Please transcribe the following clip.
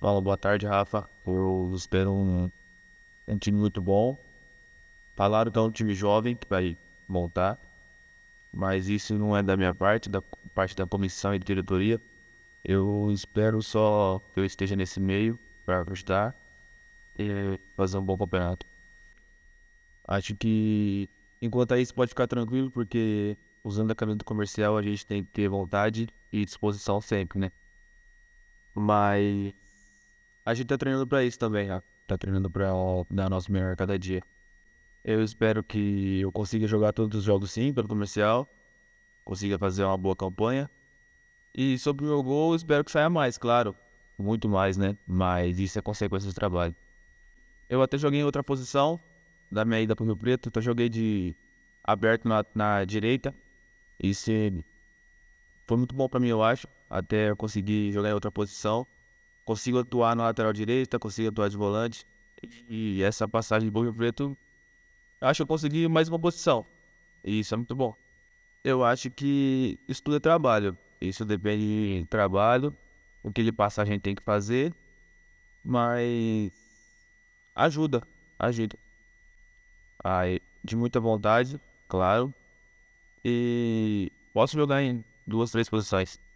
Fala, boa tarde, Rafa. Eu espero um, um time muito bom. Falaram que é um time jovem que vai montar, mas isso não é da minha parte, da parte da comissão e diretoria. Eu espero só que eu esteja nesse meio para ajudar e fazer um bom campeonato. Acho que enquanto isso pode ficar tranquilo, porque usando a camisa do comercial a gente tem que ter vontade e disposição sempre, né? Mas a gente tá treinando para isso também, né? Tá treinando para dar nosso melhor a cada dia. Eu espero que eu consiga jogar todos os jogos sim, pelo comercial. Consiga fazer uma boa campanha. E sobre o meu gol, espero que saia mais, claro. Muito mais, né? Mas isso é consequência do trabalho. Eu até joguei em outra posição da minha ida pro Rio Preto. Então joguei de aberto na, na direita. Isso foi muito bom para mim, eu acho. Até eu conseguir jogar em outra posição. Consigo atuar na lateral direita, consigo atuar de volante. E essa passagem de Borja Preto, acho que eu consegui mais uma posição. E isso é muito bom. Eu acho que isso tudo é trabalho. Isso depende de trabalho, o que ele passa a gente tem que fazer. Mas ajuda, ajuda. Aí, de muita vontade, claro. E posso jogar em duas, três posições.